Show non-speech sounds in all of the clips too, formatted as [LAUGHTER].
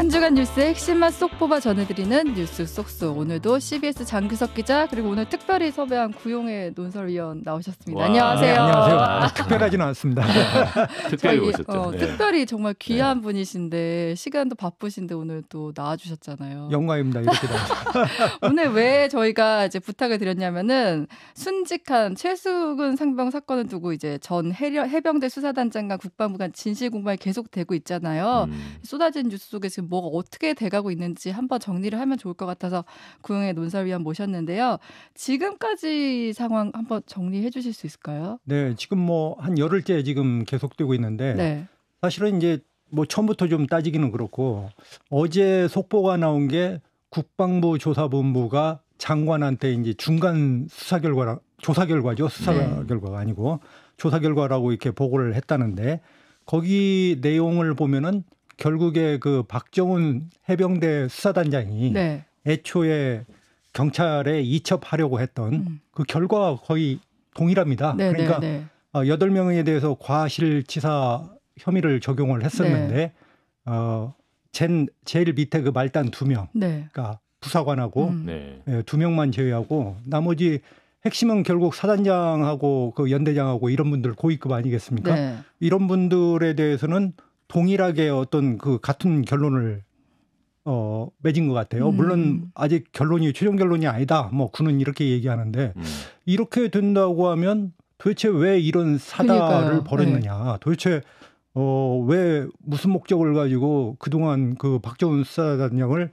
한 주간 뉴스의 핵심만 쏙 뽑아 전해드리는 뉴스 쏙쏙. 오늘도 CBS 장규석 기자 그리고 오늘 특별히 섭외한 구용의 논설위원 나오셨습니다. 와. 안녕하세요. 네, 안녕하세요. 아, 특별하지는 않습니다. [LAUGHS] 특별히 오셨죠. 어, 네. 특별히 정말 네. 귀한 네. 분이신데 시간도 바쁘신데 오늘 또 나와주셨잖아요. 영광입니다. 이렇게 [LAUGHS] 오늘 왜 저희가 이제 부탁을 드렸냐면은 순직한 최수근 상병 사건을 두고 이제 전 해병대 수사단장과 국방부간 진실 공방이 계속되고 있잖아요. 음. 쏟아진 뉴스 속에 지금 뭐가 어떻게 돼가고 있는지 한번 정리를 하면 좋을 것 같아서 구형의 논설위원 모셨는데요. 지금까지 상황 한번 정리해 주실 수 있을까요? 네, 지금 뭐 한 열흘째 지금 계속되고 있는데 네. 사실은 이제 뭐 처음부터 좀 따지기는 그렇고 어제 속보가 나온 게 국방부 조사본부가 장관한테 이제 중간 수사 결과 라 조사 결과죠 수사 네. 결과가 아니고 조사 결과라고 이렇게 보고를 했다는데 거기 내용을 보면은 결국에 그 박정훈 해병대 수사단장이 네. 애초에 경찰에 이첩하려고 했던 음. 그 결과와 거의 동일합니다. 네, 네 그러니까 네, 네. 여덟 명에 대해서 과실치사 혐의를 적용을 했었는데 네. 어, 젠, 제일 밑에 그 말단 두 명, 네. 그러니까 부사관하고 음. 예, 두 명만 제외하고 나머지 핵심은 결국 사단장하고 그 연대장하고 이런 분들 고위급 아니겠습니까? 이런 분들에 대해서는 동일하게 어떤 그 같은 결론을 어, 맺은 것 같아요. 음. 물론 아직 결론이 최종 결론이 아니다. 뭐 군은 이렇게 얘기하는데 음. 이렇게 된다고 하면 도대체 왜 이런 사다를 그러니까요. 벌였느냐. 네. 도대체 어, 왜 무슨 목적을 가지고 그동안 그 박정훈 수사단장을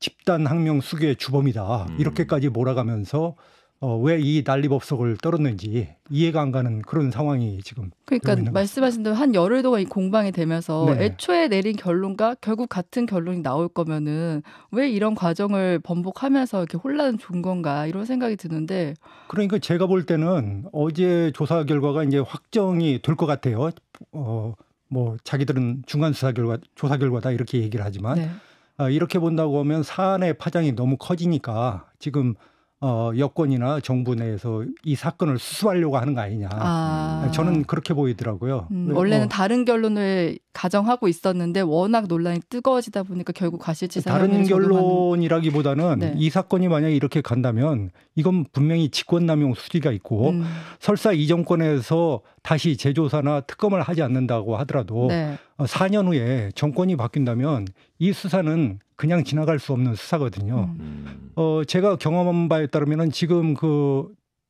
집단 항명 수괴 주범이다. 음. 이렇게까지 몰아가면서 어, 왜 이 난리법석을 떨었는지 이해가 안 가는 그런 상황이 지금. 그러니까 말씀하신 대로 한 열흘 동안 이 공방이 되면서 네. 애초에 내린 결론과 결국 같은 결론이 나올 거면은 왜 이런 과정을 번복하면서 이렇게 혼란을 준 건가 이런 생각이 드는데. 그러니까 제가 볼 때는 어제 조사 결과가 이제 확정이 될 것 같아요. 어, 뭐 자기들은 중간 수사 결과 조사 결과다 이렇게 얘기를 하지만 네. 어, 이렇게 본다고 하면 사안의 파장이 너무 커지니까 지금. 어, 여권이나 정부 내에서 이 사건을 수수하려고 하는 거 아니냐. 아. 네, 저는 그렇게 보이더라고요. 음, 네, 원래는 어. 다른 결론을 가정하고 있었는데 워낙 논란이 뜨거워지다 보니까 결국 과실치사 다른 결론이라기보다는 네. 이 사건이 만약에 이렇게 간다면 이건 분명히 직권남용 수리가 있고 음. 설사 이 정권에서 다시 재조사나 특검을 하지 않는다고 하더라도 네. 4년 어, 후에 정권이 바뀐다면 이 수사는 그냥 지나갈 수 없는 수사거든요. 음. 어, 제가 경험한 바에 따르면은 지금 그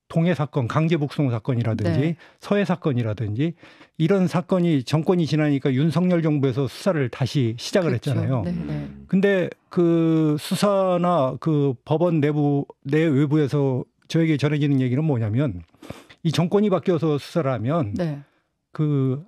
동해 사건, 강제 북송 사건이라든지 네. 서해 사건이라든지 이런 사건이 정권이 지나니까 윤석열 정부에서 수사를 다시 시작을 그렇죠. 했잖아요. 네, 네. 근데 그 수사나 그 법원 내부 내 외부에서 저에게 전해지는 얘기는 뭐냐면 이 정권이 바뀌어서 수사를 하면 네. 그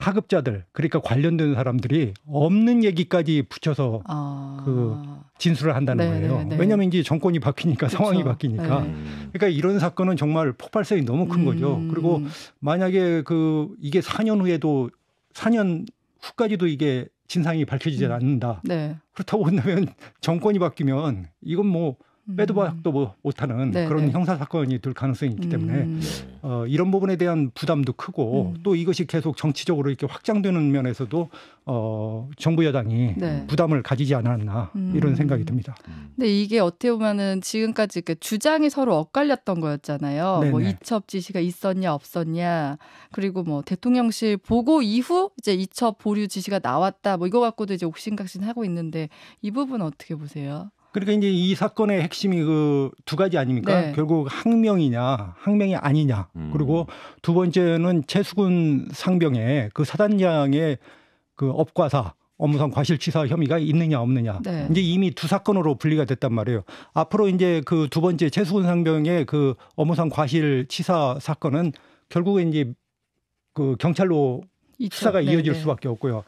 하급자들 그러니까 관련된 사람들이 없는 얘기까지 붙여서 아... 그 진술을 한다는 네네네. 거예요. 네, 네. 왜냐하면 이제 정권이 바뀌니까 그쵸. 상황이 바뀌니까. 네. 그러니까 이런 사건은 정말 폭발성이 너무 큰 음... 거죠. 그리고 만약에 그 이게 4년 후에도 4년 후까지도 이게 진상이 밝혀지지 음. 않는다. 네. 그렇다고 한다면 정권이 바뀌면 이건 뭐 음. 빼도 박도 뭐 못하는 네 그런 네. 형사 사건이 될 가능성이 있기 음. 때문에 음. 어, 이런 부분에 대한 부담도 크고 음. 또 이것이 계속 정치적으로 이렇게 확장되는 면에서도 어, 정부 여당이 네. 부담을 가지지 않았나 음. 이런 생각이 듭니다. 근데 이게 어떻게 보면은 지금까지 그 주장이 서로 엇갈렸던 거였잖아요. 네네. 뭐 네. 이첩 지시가 있었냐 없었냐 그리고 뭐 대통령실 보고 이후 이제 이첩 보류 지시가 나왔다 뭐 이거 갖고도 이제 옥신각신하고 있는데 이 부분 어떻게 보세요? 그러니까 이제 이 사건의 핵심이 그 두 가지 아닙니까? 네. 결국 항명이냐, 항명이 아니냐. 음. 그리고 두 번째는 최수근 상병의 그 사단장의 그 업과사 업무상 과실치사 혐의가 있느냐 없느냐. 네. 이제 이미 두 사건으로 분리가 됐단 말이에요. 앞으로 이제 그 두 번째 최수근 상병의 그 업무상 과실치사 사건은 결국은 이제 그 경찰로 있죠. 수사가 네, 이어질 네, 수밖에 없고요.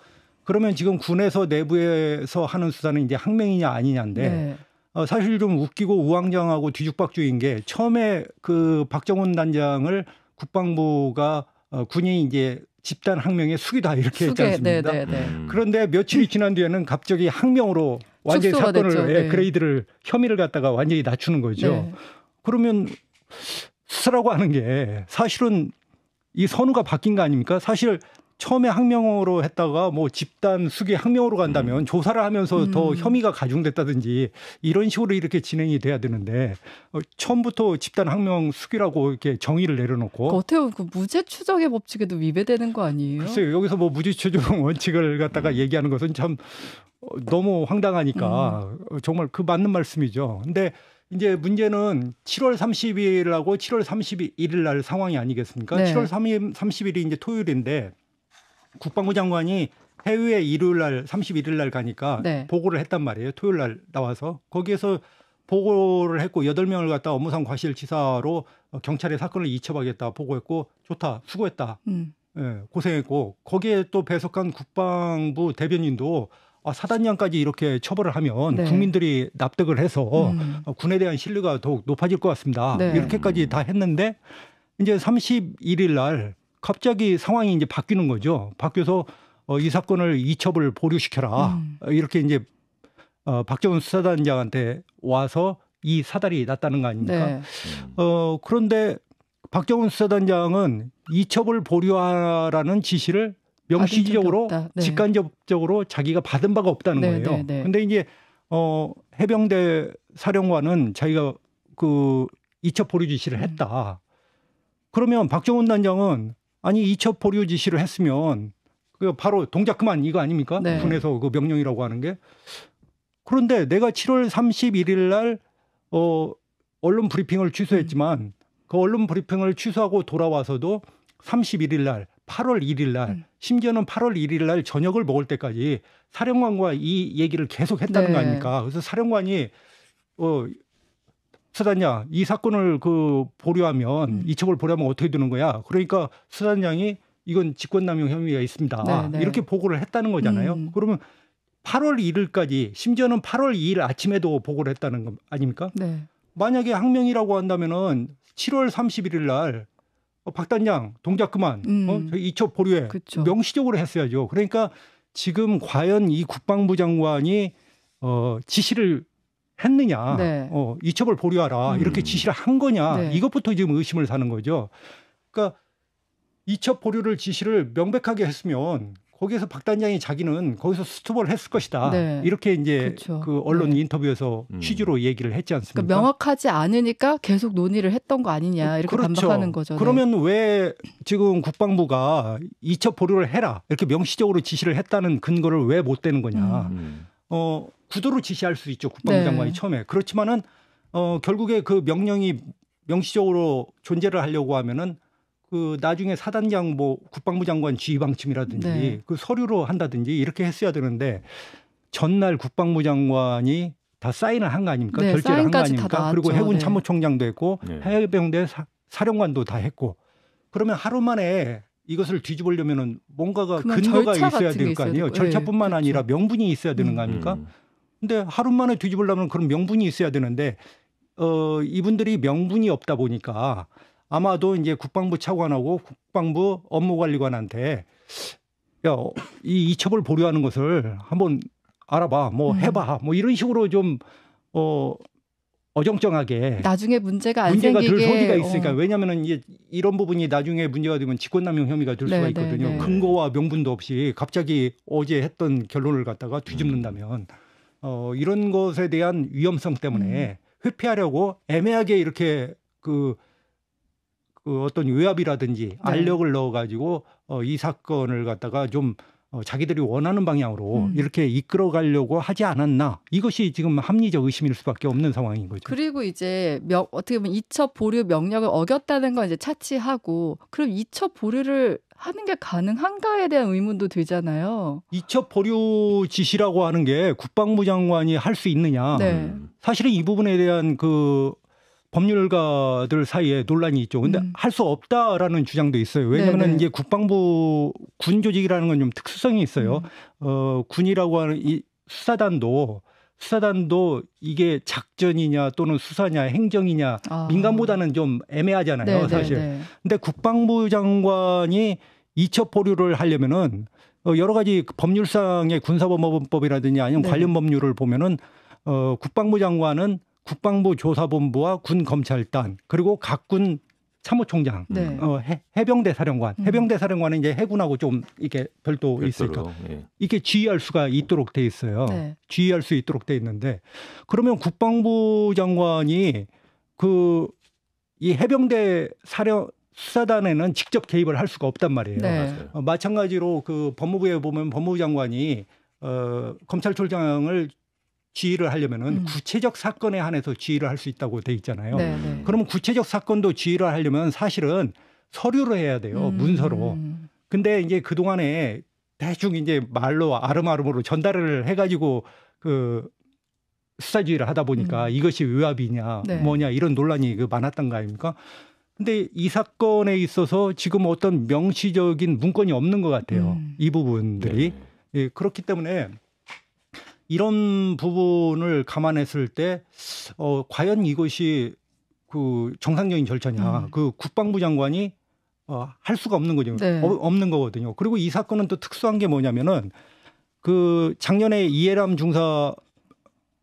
그러면 지금 군에서 내부에서 하는 수사는 이제 항명이냐 아니냐인데 네. 어, 사실 좀 웃기고 우왕좌왕하고 뒤죽박죽인 게 처음에 그 박정훈 단장을 국방부가 어, 군이 이제 집단 항명에 숙이다 이렇게 숙이, 했지 네, 않습니까? 네네네. 네. 음. 그런데 며칠이 지난 뒤에는 갑자기 항명으로 완전히 사건을 예, 네. 그레이드를 혐의를 갖다가 완전히 낮추는 거죠. 네. 그러면 수사라고 하는 게 사실은 이 선우가 바뀐 거 아닙니까? 사실 처음에 학명으로 했다가 뭐 집단 수계 학명으로 간다면 음. 조사를 하면서 음. 더 혐의가 가중됐다든지 이런 식으로 이렇게 진행이 돼야 되는데 어, 처음부터 집단 학명 수기라고 이렇게 정의를 내려놓고 그 어떻게 보면 그 무죄 추정의 법칙에도 위배되는 거 아니에요? 글쎄 여기서 뭐 무죄 추정 [LAUGHS] 원칙을 갖다가 음. 얘기하는 것은 참 어, 너무 황당하니까 음. 어, 정말 그 맞는 말씀이죠. 근데 이제 문제는 7월 30일하고 7월 31일 날 상황이 아니겠습니까? 네. 7월 30, 30일이 이제 토요일인데 국방부 장관이 해외 에 일요일 날 31일 날 가니까 네. 보고를 했단 말이에요. 토요일 날 나와서 거기에서 보고를 했고 8 명을 갖다 업무상 과실치사로 경찰에 사건을 이첩하겠다 보고했고 좋다 수고했다 음. 예, 고생했고 거기에 또 배석한 국방부 대변인도 아, 사단장까지 이렇게 처벌을 하면 네. 국민들이 납득을 해서 음. 어, 군에 대한 신뢰가 더욱 높아질 것 같습니다. 네. 이렇게까지 다 했는데 이제 31일 날 갑자기 상황이 이제 바뀌는 거죠. 바뀌어서 어, 이 사건을 이첩을 보류시켜라. 음. 이렇게 이제 어, 박정훈 수사단장한테 와서 이 사달이 났다는 거 아닙니까? 네. 어, 그런데 박정훈 수사단장은 이첩을 보류하라는 지시를 명시적으로 네. 직간접적으로 자기가 받은 바가 없다는 네, 거예요. 네, 네. 근데 이제 어 해병대 사령관은 자기가 그 이첩 보류 지시를 음. 했다. 음. 그러면 박정훈 단장은 아니 2차 보류 지시를 했으면 그 바로 동작 그만 이거 아닙니까? 네. 군에서 그 명령이라고 하는 게. 그런데 내가 7월 31일 날 어, 언론 브리핑을 취소했지만 음. 그 언론 브리핑을 취소하고 돌아와서도 31일 날, 8월 1일 날, 음. 심지어는 8월 1일 날 저녁을 먹을 때까지 사령관과 이 얘기를 계속 했다는 네. 거 아닙니까? 그래서 사령관이 어 수단장 이 사건을 그 보류하면 음. 이첩을 보류하면 어떻게 되는 거야? 그러니까 수단장이 이건 직권남용 혐의가 있습니다. 네네. 네. 이렇게 보고를 했다는 거잖아요. 음. 그러면 8월 1일까지 심지어는 8월 2일 아침에도 보고를 했다는 거 아닙니까? 네. 만약에 항명이라고 한다면은 7월 31일 날 어, 박단장 동작 그만 어, 음. 어, 저희 이첩 보류해 그쵸. 명시적으로 했어야죠. 그러니까 지금 과연 이 국방부 장관이 어, 지시를 했느냐, 네. 어, 이첩을 보류하라 음. 이렇게 지시를 한 거냐 네. 이것부터 지금 의심을 사는 거죠. 그러니까 이첩 보류를 지시를 명백하게 했으면 거기에서 박 단장이 자기는 거기서 스톱을 했을 것이다. 네. 이렇게 이제 그렇그 언론 네. 인터뷰에서 음. 취지로 얘기를 했지 않습니까? 그러니까 명확하지 않으니까 계속 논의를 했던 거 아니냐 이렇게 그렇죠. 반박하는 거죠. 네. 그러면 네. 왜 지금 국방부가 이첩 보류를 해라 이렇게 명시적으로 지시를 했다는 근거를 왜 못 대는 거냐? 음. 어, 구도를 지시할 수 있죠. 국방부 장관이 네. 처음에. 그렇지만은 어, 결국에 그 명령이 명시적으로 존재를 하려고 하면은 그 나중에 사단장 뭐 국방부 장관 지휘 방침이라든지 네. 그 서류로 한다든지 이렇게 했어야 되는데 전날 국방부 장관이 다 사인을 한 거 아닙니까? 네, 결재를 한 거 아닙니까? 그리고 해군 네. 참모총장도 했고 네. 해병대 사, 령관도다 했고 그러면 하루 만에 이것을 뒤집으려면은 뭔가가 근거가 있어야 될 거 아니에요. 절차뿐만 네, 아니라 명분이 있어야 되는 거 아닙니까? 음. 근데 하루 만에 뒤집으려면 그런 명분이 있어야 되는데 어 이분들이 명분이 없다 보니까 아마도 이제 국방부 차관하고 국방부 업무관리관한테 야, 이 이첩을 보류하는 것을 한번 알아봐. 뭐해 음. 봐. 뭐 이런 식으로 좀어 어정쩡하게 나중에 문제가 안 문제가 생기게. 될 소지가 어. 있으니까 어. 왜냐하면은 이제 이런 부분이 나중에 문제가 되면 직권남용 혐의가 될 네, 수가 네, 있거든요. 네, 네. 근거와 명분도 없이 갑자기 어제 했던 결론을 갖다가 뒤집는다면 어, 이런 것에 대한 위험성 때문에 음. 회피하려고 애매하게 이렇게 그, 그 어떤 외압이라든지 네. 알력을 넣어가지고 어, 이 사건을 갖다가 좀 어, 자기들이 원하는 방향으로 음. 이렇게 이끌어 가려고 하지 않았나 이것이 지금 합리적 의심일 수밖에 없는 상황인 거죠. 그리고 이제 명, 어떻게 보면 이첩 보류 명령을 어겼다는 건 이제 차치하고 그럼 이첩 보류를 하는 게 가능한가에 대한 의문도 되잖아요 이첩 보류 지시라고 하는 게 국방부 장관이 할 수 있느냐. 네. 사실은 이 부분에 대한 그 법률가들 사이에 논란이 있죠. 근데 음. 할수 없다라는 주장도 있어요. 왜냐하면 네, 네. 이게 국방부 군 조직이라는 건 좀 특수성이 있어요. 음. 어, 군이라고 하는 이 수사단도 수사단도 이게 작전이냐 또는 수사냐 행정이냐 아. 민간보다는 좀 애매하잖아요, 네네네. 네, 사실. 근데 국방부 장관이 이첩 보류를 하려면은 어, 여러 가지 그 법률상의 군사법무법이라든지 아니면 네. 관련 법률을 보면은 어 국방부 장관은 국방부 조사본부와 군 검찰단 그리고 각군 참모총장, 네. 어, 해, 병대사령관 음. 해병대사령관은 이제 해군하고 좀 이렇게 별도 있으니까 예. 이게 지휘할 수가 있도록 돼 있어요. 네. 지휘할 수 있도록 돼 있는데 그러면 국방부 장관이 그 이 해병대 사령 수사단에는 직접 개입을 할 수가 없단 말이에요. 네. 어, 마찬가지로 그 법무부에 보면 법무부 장관이 어, 검찰총장을 지휘를 하려면은 음. 구체적 사건에 한해서 지휘를 할 수 있다고 돼 있잖아요. 네네. 네. 그러면 구체적 사건도 지휘를 하려면 사실은 서류로 해야 돼요. 음. 문서로. 근데 이제 그동안에 대충 이제 말로 아름아름으로 전달을 해 가지고 그 수사지휘를 하다 보니까 음. 이것이 외압이냐 네. 뭐냐 이런 논란이 그 많았던 거 아닙니까? 근데 이 사건에 있어서 지금 어떤 명시적인 문건이 없는 것 같아요. 음. 이 부분들이. 네. 예, 그렇기 때문에 이런 부분을 감안했을 때 어, 과연 이것이 그 정상적인 절차냐. 음. 그 국방부 장관이 어, 할 수가 없는 거죠. 네. 어, 없는 거거든요. 그리고 이 사건은 또 특수한 게 뭐냐면은 그 작년에 이해람 중사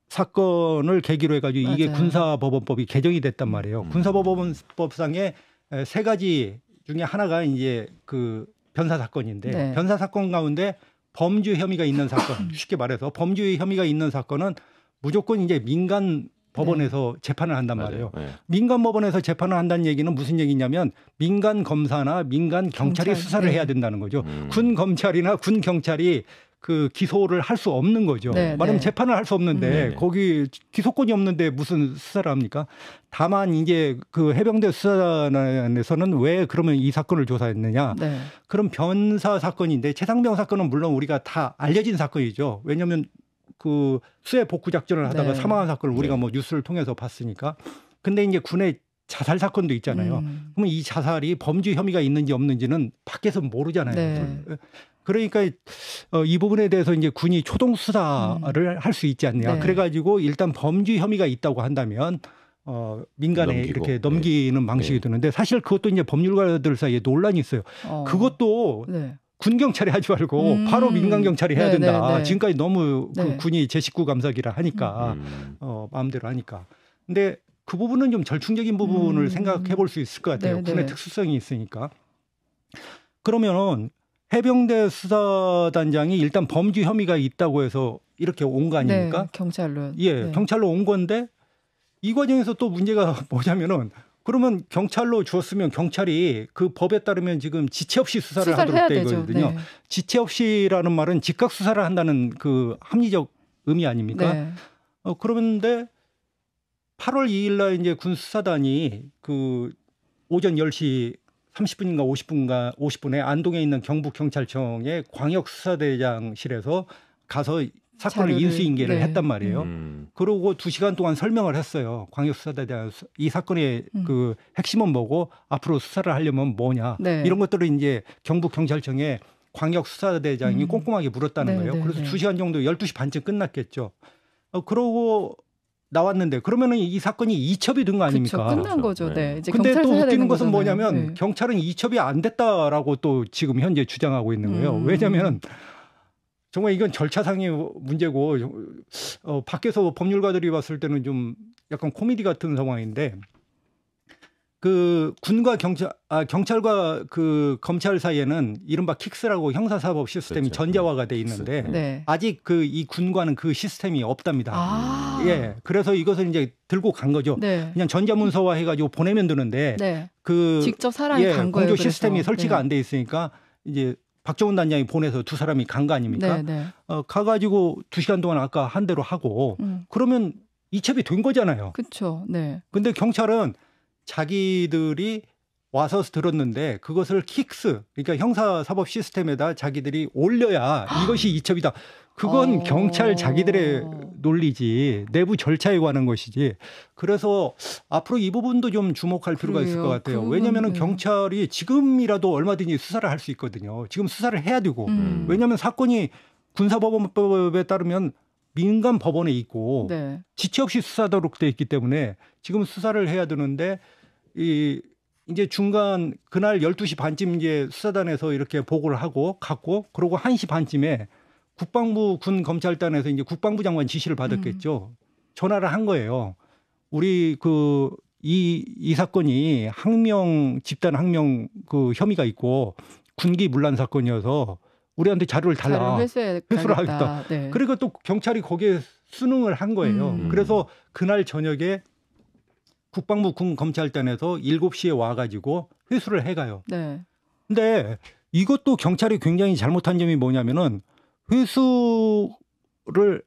사건을 계기로 해가지고 이게 맞아요. 군사법원법이 개정이 됐단 말이에요. 음. 군사법원법상에 세 가지 중에 하나가 이제 그 변사 사건인데 네. 변사 사건 가운데 범죄 혐의가 있는 사건, 음. 쉽게 말해서 범죄 혐의가 있는 사건은 무조건 이제 민간 법원에서 네. 재판을 한단 말이에요. 네. 민간 법원에서 재판을 한다는 얘기는 무슨 얘기냐면 민간 검사나 민간 경찰이 경찰, 수사를 네. 해야 된다는 거죠. 음. 군 검찰이나 군 경찰이 그 기소를 할 수 없는 거죠. 네, 네. 말하면 네. 재판을 할 수 없는데 음, 네, 네. 거기 기소권이 없는데 무슨 수사를 합니까? 다만 이게그 해병대 수사단에서는 왜 그러면 이 사건을 조사했느냐? 네. 그럼 변사 사건인데 최상병 사건은 물론 우리가 다 알려진 사건이죠. 왜냐하면 그 수해 복구 작전을 하다가 사망한 사건을 우리가 뭐 뉴스를 통해서 봤으니까. 근데 이제 군의 자살 사건도 있잖아요. 음. 그러면 이 자살이 범죄 혐의가 있는지 없는지는 밖에서 모르잖아요. 네. 어, 그러니까 어, 이 부분에 대해서 이제 군이 초동 수사를 음. 할수 있지 않냐. 네. 그래가지고 일단 범죄 혐의가 있다고 한다면 어, 민간에 넘기고. 이렇게 네. 넘기는 네. 방식이 되는데 사실 그것도 이제 법률가들 사이에 논란이 있어요. 어. 그것도 네. 군 경찰이 하지 말고 음. 바로 민간 경찰이 해야 네, 된다. 지금까지 너무 그 군이 제 식구 감사기라 하니까 음. 어, 마음대로 하니까. 근데 그 부분은 좀 절충적인 부분을 음. 생각해 볼 수 있을 것 같아요. 네네. 군의 네. 특수성이 있으니까. 그러면은 해병대 수사단장이 일단 범죄 혐의가 있다고 해서 이렇게 온 거 아닙니까? 네, 경찰로. 예, 네. 경찰로 온 건데 이 과정에서 또 문제가 [LAUGHS] 뭐냐면은 그러면 경찰로 주었으면 경찰이 그 법에 따르면 지금 지체 없이 수사를, 수사를 하도록 되어 있거든요. 네. 지체 없이라는 말은 즉각 수사를 한다는 그 합리적 의미 아닙니까? 네. 어, 그런데 8월 2일 날 이제 군 수사단이 그 오전 10시 30분인가 50분인가 50분에 안동에 있는 경북 경찰청의 광역 수사대장실에서 가서 사건을 인수인계를 네. 했단 말이에요. 음. 그러고 두 시간 동안 설명을 했어요. 광역수사대장 이 사건의 음. 그 핵심은 뭐고 앞으로 수사를 하려면 뭐냐 네. 이런 것들을 이제 경북 경찰청에 광역 수사대장이 음. 꼼꼼하게 물었다는 네, 거예요. 네, 그래서 두 네. 시간 정도 12시 반쯤 끝났겠죠. 어, 그러고 나왔는데 그러면은 이 사건이 이첩이 된 거 아닙니까? 그쵸, 끝난 그렇죠. 거죠. 네. 네. 이제 근데 또 웃기는 것은 거잖아요. 뭐냐면 네. 경찰은 이첩이 안 됐다라고 또 지금 현재 주장하고 있는 거예요. 음. 왜냐하면 정말 이건 절차상의 문제고 어, 밖에서 법률가들이 봤을 때는 좀 약간 코미디 같은 상황인데 그 군과 경찰 아, 경찰과 그 검찰 사이에는 이른바 킥스라고 형사사법 시스템이 그렇죠. 전자화가 돼 네. 있는데 네. 아직 그 이 군과는 그 시스템이 없답니다. 아. 예, 그래서 이것을 이제 들고 간 거죠. 네. 그냥 전자문서화 해가지고 보내면 되는데 네. 그 직접 사람이 예, 간 거예요. 공조 시스템이 설치가 네. 안돼 있으니까 이제 박정훈 단장이 보내서 두 사람이 간 거 아닙니까? 네, 어, 가가지고 두 시간 동안 아까 한 대로 하고 음. 그러면 이첩이 된 거잖아요. 그렇죠. 네. 근데 경찰은 자기들이 와서 들었는데 그것을 킥스 그러니까 형사사법 시스템에다 자기들이 올려야 아. 이것이 이첩이다. 그건 어... 경찰 자기들의 논리지 내부 절차에 관한 것이지. 그래서 앞으로 이 부분도 좀 주목할 필요가 그래요? 있을 것 같아요. 왜냐하면 경찰이 지금이라도 얼마든지 수사를 할 수 있거든요. 지금 수사를 해야 되고 음. 왜냐하면 사건이 군사법원법에 따르면 민간 법원에 있고 네. 지체 없이 수사하도록 돼 있기 때문에 지금 수사를 해야 되는데 이 이제 중간 그날 12시 반쯤 이제 수사단에서 이렇게 보고를 하고 갔고 그러고 1시 반쯤에 국방부 군 검찰단에서 이제 국방부 장관 지시를 받았겠죠. 음. 전화를 한 거예요. 우리 그 이 이 사건이 항명 집단 항명 그 혐의가 있고 군기 문란 사건이어서 우리한테 자료를 달라. 자료를 [LAUGHS] 회수를 하겠다. 네. 그리고 또 경찰이 거기에 수능을 한 거예요. 음. 그래서 그날 저녁에 국방부 군검찰단에서 7시에 와가지고 회수를 해가요. 네. 근데 이것도 경찰이 굉장히 잘못한 점이 뭐냐면은 회수를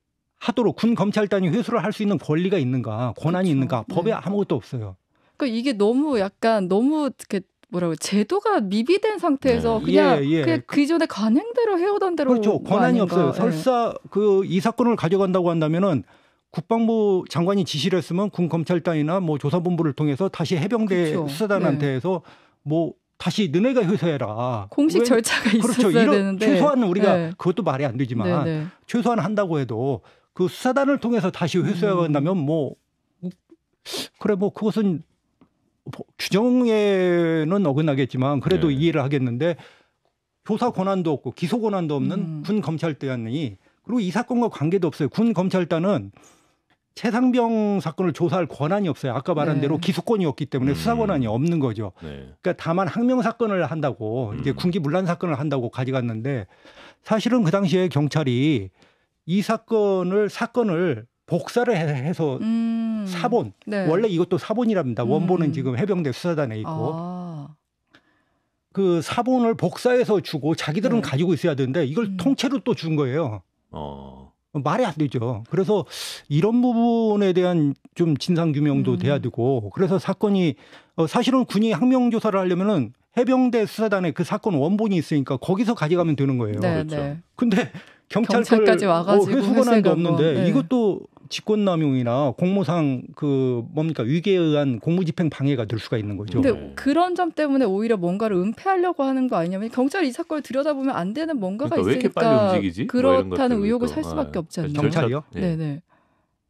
하도록 군 검찰단이 회수를 할 수 있는 권리가 있는가, 권한이 그렇죠. 있는가, 법에 네. 아무것도 없어요. 그러니까 이게 너무 약간 너무 이렇게 뭐라고 제도가 미비된 상태에서 네. 그냥 예, 예. 그냥 그 이전에 관행대로 해오던 대로 그렇죠. 권한이 아닌가. 없어요. 설사 네. 예. 그이 사건을 가져간다고 한다면은 국방부 장관이 지시를 했으면 군 검찰단이나 뭐 조사본부를 통해서 다시 해병대 그렇죠. 수사단한테서 해뭐 네. 다시 너네가 회수해라. 공식 절차가 있어야 그렇죠. 이런 되는데 최소한 우리가 네. 그것도 말이 안 되지만 네, 네, 최소한 한다고 해도 그 수사단을 통해서 다시 회수해야 음. 한다면 뭐 그래 뭐 그것은 뭐 규정에는 어긋나겠지만 그래도 네. 이해를 하겠는데 조사 권한도 없고 기소 권한도 없는 음. 군검찰대안니 그리고 이 사건과 관계도 없어요. 군 검찰단은 최상병 사건을 조사할 권한이 없어요. 아까 말한 네. 대로 기소권이 없기 때문에 음. 수사 권한이 없는 거죠. 네. 그러니까 다만 항명 사건을 한다고 음. 이제 군기 물란 사건을 한다고 가져갔는데 사실은 그 당시에 경찰이 이 사건을 사건을 복사를 해서 음. 사본 네. 원래 이것도 사본이랍니다. 원본은 음. 지금 해병대 수사단에 있고 아. 그 사본을 복사해서 주고 자기들은 네. 가지고 있어야 되는데 이걸 음. 통째로 또 준 거예요. 어. 말이 안 되죠. 그래서 이런 부분에 대한 좀 진상 규명도 음. 돼야 되고 그래서 사건이 어, 사실은 군이 항명 조사를 하려면은 해병대 수사단에 그 사건 원본이 있으니까 거기서 가져가면 되는 거예요. 네, 그렇죠. 네. 근데 경찰까지 어, 와가지고 어, 회수건한도 없는데 네. 이것도 직권남용이나 공무상 그 뭡니까 위계에 의한 공무집행 방해가 될 수가 있는 거죠. 근데 그런 점 때문에 오히려 뭔가를 은폐하려고 하는 거 아니냐면 경찰이 이 사건을 들여다보면 안 되는 뭔가가 그러니까 있으니까 뭐 그렇다는 뭐 의혹을 살 수밖에 아, 없지 않나요? 경찰이요? 네. 네네.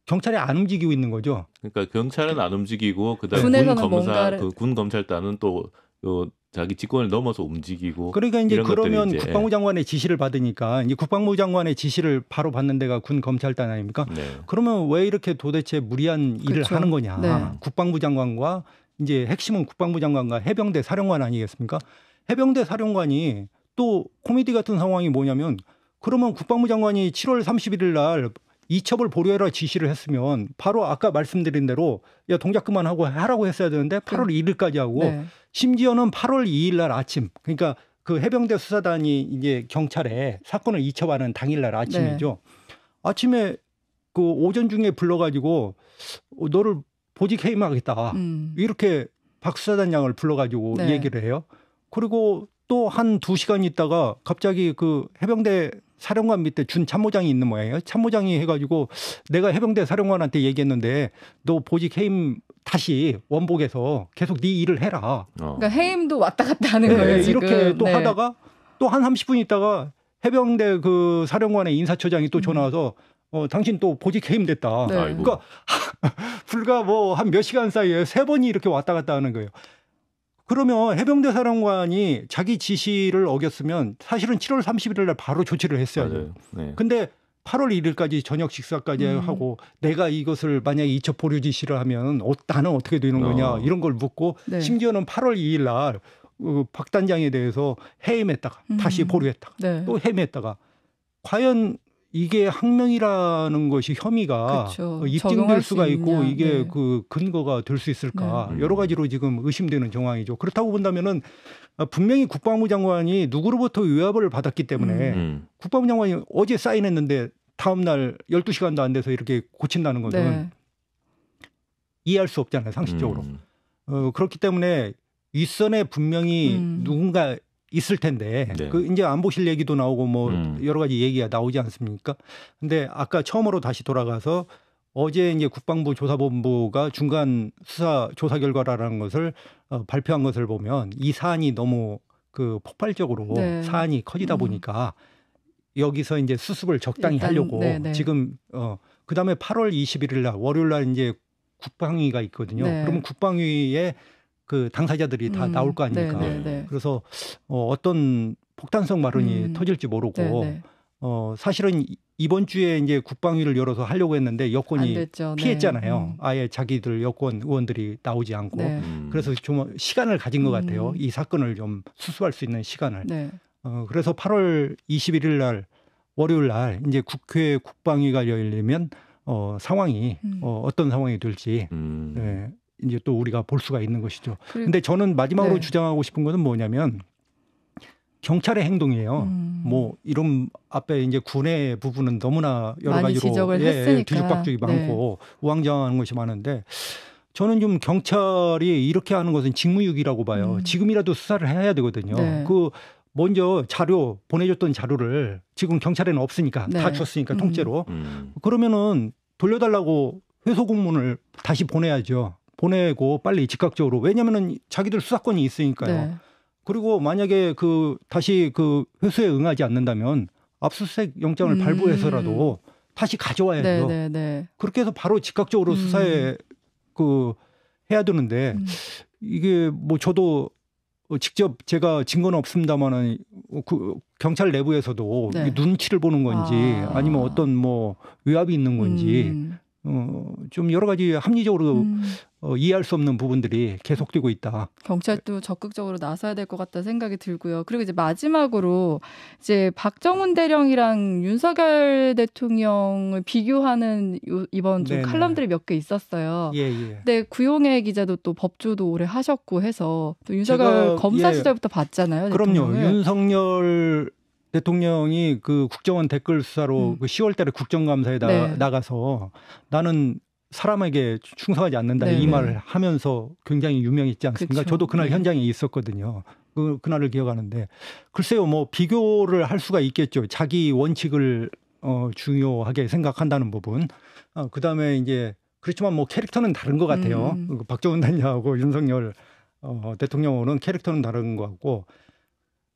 경찰이 안 움직이고 있는 거죠. 그러니까 경찰은 안 움직이고 그다음 군 검사 뭔가를... 그군 검찰단은 또그 자기 직권을 넘어서 움직이고 그러니까 이제 그러면 이제 국방부 장관의 지시를 받으니까 이제 국방부 장관의 지시를 바로 받는 데가 군 검찰단 아닙니까? 네. 그러면 왜 이렇게 도대체 무리한 그렇 일을 그렇죠. 하는 거냐? 네. 국방부 장관과 이제 핵심은 국방부 장관과 해병대 사령관 아니겠습니까? 해병대 사령관이 또 코미디 같은 상황이 뭐냐면 그러면 국방부 장관이 7월 31일 날 이첩을 보류해라 지시를 했으면 바로 아까 말씀드린 대로 야 동작 그만하고 하라고 했어야 되는데 8월 네. 음. 일까지 하고 네. 심지어는 8월 2일 날 아침 그러니까 그 해병대 수사단이 이제 경찰에 사건을 이첩하는 당일날 아침이죠. 네. 아침에 그 오전 중에 불러가지고 어, 너를 보직 해임하겠다 음. 이렇게 박 수사단 양을 불러가지고 네. 얘기를 해요. 그리고 또 한 두 시간 있다가 갑자기 그 해병대 사령관 밑에 준 참모장이 있는 모양이에요. 참모장이 해가지고 내가 해병대 사령관한테 얘기했는데 너 보직 해임 다시 원복에서 계속 네 일을 해라. 어. 그러니까 해임도 왔다 갔다 하는 네, 거예요. 지금. 이렇게 또 네. 하다가 또 한 30분 있다가 해병대 그 사령관의 인사처장이 또 음. 전화 와서 어, 당신 또 보직 해임됐다. 네. 그러니까 [LAUGHS] 불과 뭐 한 몇 시간 사이에 세 번이 이렇게 왔다 갔다 하는 거예요. 그러면 해병대 사령관이 자기 지시를 어겼으면 사실은 7월 31일 날 바로 조치를 했어야 돼요. 네. 근데 8월 1일까지 저녁 식사까지 음. 하고 내가 이것을 만약에 이첩 보류 지시를 하면 어, 나는 어떻게 되는 거냐 어. 이런 걸 묻고 네. 심지어는 8월 2일 날 어, 그 박 단장에 대해서 해임했다가 음. 다시 보류했다가 네. 또 해임했다가 과연 이게 학명이라는 것이 혐의가 그쵸. 입증될 수가 수 있고 이게 네. 그 근거가 될 수 있을까 네. 여러 가지로 지금 의심되는 정황이죠. 그렇다고 본다면은 분명히 국방부 장관이 누구로부터 위협을 받았기 때문에 음. 음. 국방부 장관이 어제 사인했는데 다음 날 12시간도 안 돼서 이렇게 고친다는 것은 네. 이해할 수 없잖아요, 상식적으로. 음. 어, 그렇기 때문에 윗선에 분명히 음. 누군가 있을 텐데 네. 그 이제 안보실 얘기도 나오고 뭐 음. 여러 가지 얘기가 나오지 않습니까? 근데 아까 처음으로 다시 돌아가서 어제 이제 국방부 조사본부가 중간 수사 조사 결과라는 것을 어, 발표한 것을 보면 이 사안이 너무 그 폭발적으로 네. 사안이 커지다 음. 보니까 여기서 이제 수습을 적당히 일단, 하려고 네네. 네. 지금 어 그다음에 8월 21일 날 월요일 날 이제 국방위가 있거든요. 네. 그러면 국방위에 그 당사자들이 다 음, 나올 거 아닙니까? 네네네. 네, 네. 그래서 어, 어떤 폭탄성 발언이 음, 터질지 모르고 네네. 네. 어, 사실은 이번 주에 이제 국방위를 열어서 하려고 했는데 여권이 피했잖아요. 네. 음. 아예 자기들 여권 의원들이 나오지 않고 네. 음. 그래서 좀 시간을 가진 것 같아요. 음. 이 사건을 좀 수수할 수 있는 시간을. 네. 어, 그래서 8월 21일 날 월요일 날 이제 국회 국방위가 열리면 어, 상황이 음. 어, 어떤 상황이 될지 음. 네, 이제 또 우리가 볼 수가 있는 것이죠. 그리 근데 저는 마지막으로 네. 주장하고 싶은 것은 뭐냐면 경찰의 행동이에요. 음. 뭐 이런 앞에 이제 군의 부분은 너무나 여러 가지로 예, 예, 했으니까. 뒤죽박죽이 네. 많고 네. 우왕좌왕하는 것이 많은데 저는 좀 경찰이 이렇게 하는 것은 직무유기라고 봐요. 음. 지금이라도 수사를 해야 되거든요. 네. 그 먼저 자료 보내줬던 자료를 지금 경찰에는 없으니까 네. 다 줬으니까 통째로 음. 그러면은 돌려달라고 회소 공문을 다시 보내야죠. 보내고 빨리 즉각적으로 왜냐면은 자기들 수사권이 있으니까요. 네. 그리고 만약에 그 다시 그 회수에 응하지 않는다면 압수수색 영장을 음. 발부해서라도 다시 가져와야 돼요. 네, 네, 네, 그렇게 해서 바로 즉각적으로 음. 수사에 그 해야 되는데 음. 이게 뭐 저도 직접 제가 증거는 없습니다만은 그 경찰 내부에서도 네. 눈치를 보는 건지 아. 니면 어떤 뭐 외압이 있는 건지 음. 어, 좀 여러 가지 합리적으로 음. 어, 이해할 수 없는 부분들이 계속되고 있다. 경찰도 네. 적극적으로 나서야 될 것 같다 는 생각이 들고요. 그리고 이제 마지막으로 이제 박정훈 대령이랑 윤석열 대통령을 비교하는 요, 이번 좀 칼럼들이 몇 개 있었어요. 예, 예. 근데 구용의 기자도 또 법조도 오래 하셨고 해서 또 윤석열 제가, 검사 예. 시절부터 봤잖아요. 그럼요. 대 윤석열 대통령이 그 국정원 댓글 수사로 음. 그 10월 달에 국정감사에 네. 나가서 나는 사람에게 충성하지 않는다 네네. 이 말을 하면서 굉장히 유명했지 않습니까? 그쵸. 저도 그날 네. 현장에 있었거든요. 그, 그날을 기억하는데 글쎄요 뭐 비교를 할 수가 있겠죠. 자기 원칙을 어, 중요하게 생각한다는 부분. 어, 그 다음에 이제 그렇지만 뭐 캐릭터는 다른 것 같아요. 음. 그 박정훈 단장하고 윤석열 어, 대통령은 캐릭터는 다른 것 같고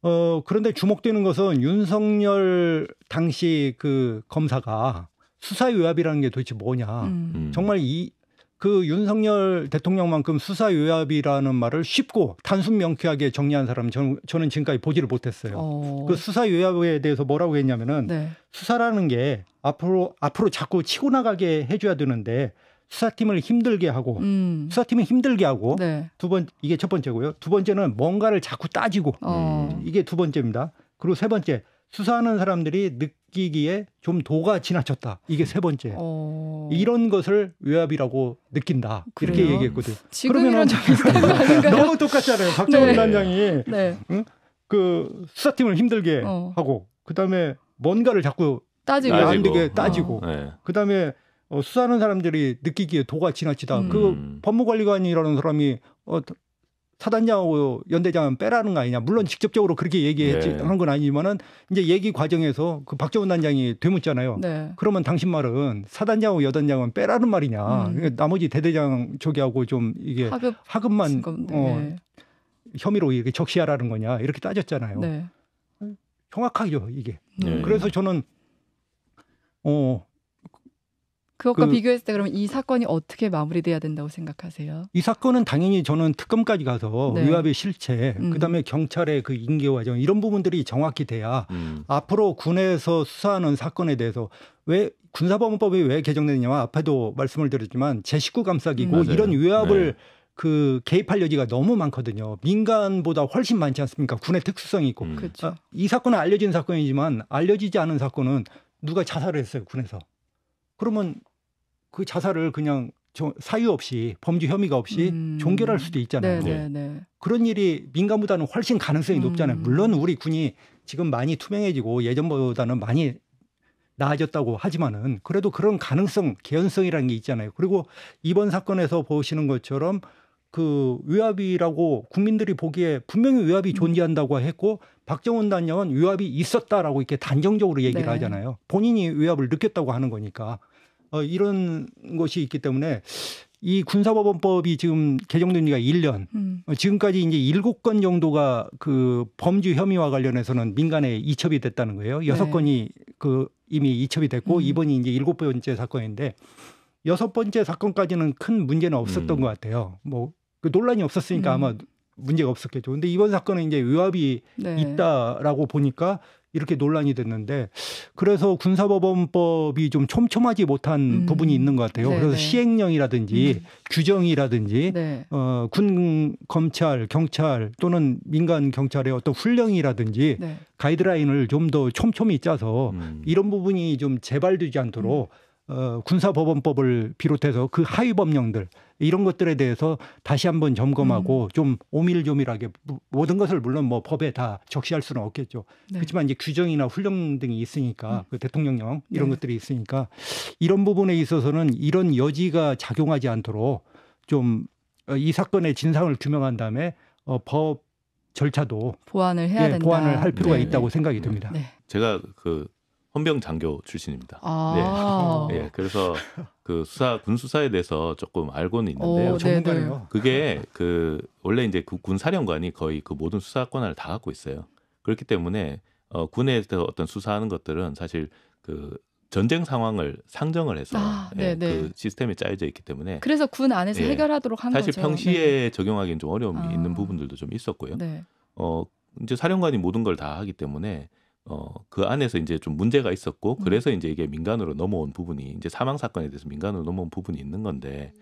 어, 그런데 주목되는 것은 윤석열 당시 그 검사가 수사 요압이라는 게 도대체 뭐냐. 음. 정말 이, 그 윤석열 대통령만큼 수사 요압이라는 말을 쉽고 단순 명쾌하게 정리한 사람 저는, 저는 지금까지 보지를 못했어요. 어. 그 수사 요압에 대해서 뭐라고 했냐면은 네. 수사라는 게 앞으로, 앞으로 자꾸 치고 나가게 해줘야 되는데 수사팀을 힘들게 하고 음. 수사팀을 힘들게 하고 네. 두번 이게 첫 번째고요. 두 번째는 뭔가를 자꾸 따지고 어. 이게 두 번째입니다. 그리고 세 번째 수사하는 사람들이 느끼기에 좀 도가 지나쳤다. 이게 세 번째. 어... 이런 것을 외압이라고 느낀다. 그래요? 이렇게 얘기했거든. 그러면은 [LAUGHS] 너무 똑같잖아요. 박정훈 네. 단장이 네. 응? 그 수사팀을 힘들게 어. 하고 그다음에 뭔가를 자꾸 따지고 안 되게 따지고 어. 네. 그다음에 어, 수사하는 사람들이 느끼기에 도가 지나치다. 그 음. 그 법무관리관이라는 사람이 어, 사단장하고 연대장은 빼라는 거 아니냐. 물론 직접적으로 그렇게 얘기했지 네. 한건 아니지만은 이제 얘기 과정에서 그 박정훈 단장이 되묻잖아요. 네. 그러면 당신 말은 사단장하고 여단장은 빼라는 말이냐. 음. 그러니까 나머지 대대장 쪽기하고좀 이게 하급, 만 어, 네. 혐의로 이렇게 적시하라는 거냐. 이렇게 따졌잖아요. 네. 음, 정확하죠 이게. 네. 그래서 저는 어 그것과 그, 비교했을 때 그러면 이 사건이 어떻게 마무리돼야 된다고 생각하세요? 이 사건은 당연히 저는 특검까지 가서 네. 의압의 실체, 음. 그다음에 경찰의 그 인계 과정 이런 부분들이 정확히 돼야 음. 앞으로 군에서 수사하는 사건에 대해서 왜 군사법원법이 왜 개정되느냐와 앞에도 말씀을 드렸지만 제 식구 감싸기고 음. 이런 위압을 네. 그 개입할 여지가 너무 많거든요. 민간보다 훨씬 많지 않습니까? 군의 특수성이 있고. 음. 그렇죠. 아, 이 사건은 알려진 사건이지만 알려지지 않은 사건은 누가 자살을 했어요, 군에서. 그러면 그 자살을 그냥 사유 없이 범죄 혐의가 없이 음. 종결할 수도 있잖아요. 네네네. 네, 네. 네. 그런 일이 민간보다는 훨씬 가능성이 높잖아요. 음. 물론 우리 군이 지금 많이 투명해지고 예전보다는 많이 나아졌다고 하지만은 그래도 그런 가능성, 개연성이라는 게 있잖아요. 그리고 이번 사건에서 보시는 것처럼 그 외압이라고 국민들이 보기에 분명히 외압이 음. 존재한다고 했고 박정훈 단장은 위압이 있었다라고 이렇게 단정적으로 얘기를 네. 하잖아요. 본인이 위압을 느꼈다고 하는 거니까 어, 이런 것이 있기 때문에 이 군사법원법이 지금 개정된 지가 1년, 음. 어, 지금까지 이제 7건 정도가 그 범죄 혐의와 관련해서는 민간에 이첩이 됐다는 거예요. 6건이 네. 그 이미 이첩이 됐고 음. 이번이 이제 7번째 사건인데 여섯 번째 사건까지는 큰 문제는 없었던 음. 것 같아요. 뭐그 논란이 없었으니까 음. 아마 문제가 없었겠죠. 근데 이번 사건은 이제 위압이 네. 있다라고 보니까 이렇게 논란이 됐는데 그래서 군사법원법이 좀 촘촘하지 못한 음. 부분이 있는 것 같아요. 네네. 그래서 네, 네. 시행령이라든지 음. 규정이라든지 네. 어, 군 검찰 경찰 또는 민간 경찰의 어떤 훈령이라든지 네. 가이드라인을 좀 더 촘촘히 짜서 음. 이런 부분이 좀 재발되지 않도록 음. 어, 군사법원법을 비롯해서 그 하위 법령들 이런 것들에 대해서 다시 한번 점검하고 음. 좀 오밀조밀하게 모든 것을 물론 뭐 법에 다 적시할 수는 없겠죠. 네. 그렇지만 이제 규정이나 훈령 등이 있으니까 음. 그 대통령령 이런 네. 것들이 있으니까 이런 부분에 있어서는 이런 여지가 작용하지 않도록 좀이 어, 사건의 진상을 규명한 다음에 어, 법 절차도 보완을 해야 예, 된다. 보완을 할 필요가 네. 있다고 생각이 네. 듭니다. 네. 제가 그 헌병 장교 출신입니다. 아~ 네. 네. [LAUGHS] 그래서 그 수사 군 수사에 대해서 조금 알고는 있는데요. 전문가요 그게 그 원래 이제 그 군 사령관이 거의 그 모든 수사 권한을 다 갖고 있어요. 그렇기 때문에 어 군에서 어떤 수사하는 것들은 사실 그 전쟁 상황을 상정을 해서 아, 예, 그 시스템이 짜여져 있기 때문에 그래서 군 안에서 예, 해결하도록 한 사실 거죠. 사실 평시에 네. 적용하기는 좀 어려움이 아. 있는 부분들도 좀 있었고요. 네. 어 이제 사령관이 모든 걸 다 하기 때문에 어, 그 안에서 이제 좀 문제가 있었고 음. 그래서 이제 이게 민간으로 넘어온 부분이 이제 사망 사건에 대해서 민간으로 넘어온 부분이 있는 건데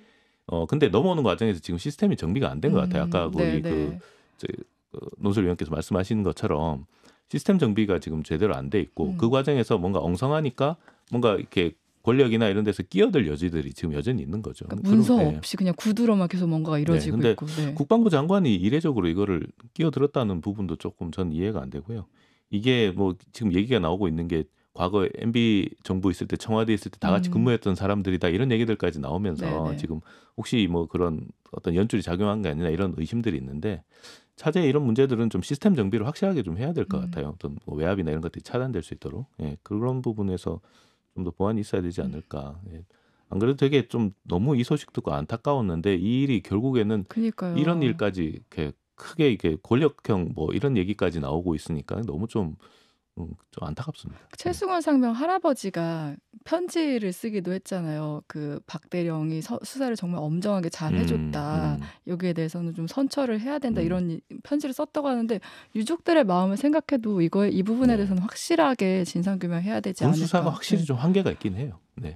어 근데 넘어오는 과정에서 지금 시스템이 정비가 안 된 것 같아요. 아까 음. 우리 네, 그 네. 저, 어, 논술위원께서 말씀하신 것처럼 시스템 정비가 지금 제대로 안 돼 있고 음. 그 과정에서 뭔가 엉성하니까 뭔가 이렇게 권력이나 이런 데서 끼어들 여지들이 지금 여전히 있는 거죠. 그러니까 문서 그리 네. 예. 없이 그냥 구두로만 계속 뭔가가 네, 이루어지고 네, 있고. 네. 국방부 장관이 이례적으로 이거를 끼어들었다는 부분도 조금 전 이해가 안 되고요. 이게 뭐 지금 얘기가 나오고 있는 게 과거 MB 정부 있을 때 청와대 있을 때 다 같이 음. 근무했던 사람들이다 이런 얘기들까지 나오면서 네네. 지금 혹시 뭐 그런 어떤 연줄이 작용한 게 아니냐 이런 의심들이 있는데 차제 이런 문제들은 좀 시스템 정비를 확실하게 좀 해야 될것 음. 같아요. 어떤 뭐 외압이나 이런 것들이 차단될 수 있도록 예, 그런 부분에서 좀 더 보완이 있어야 되지 음. 않을까. 예. 안 그래도 되게 좀 너무 이 소식 듣고 그 안타까웠는데 이 일이 결국에는 그러니까요. 이런 일까지 이렇게 크게 이게 권력형 뭐 이런 얘기까지 나오고 있으니까 너무 좀, 음, 좀 안타깝습니다. 그 최승원 상병 할아버지가 편지를 쓰기도 했잖아요. 그 박대령이 서, 수사를 정말 엄정하게 잘 음, 해줬다. 음, 음. 여기에 대해서는 좀 선처를 해야 된다. 음. 이런 편지를 썼다고 하는데 유족들의 마음을 생각해도 이거 이 부분에 네. 대해서는 확실하게 진상규명해야 되지 않을까. 수사가 확실히 네. 좀 한계가 있긴 해요. 네.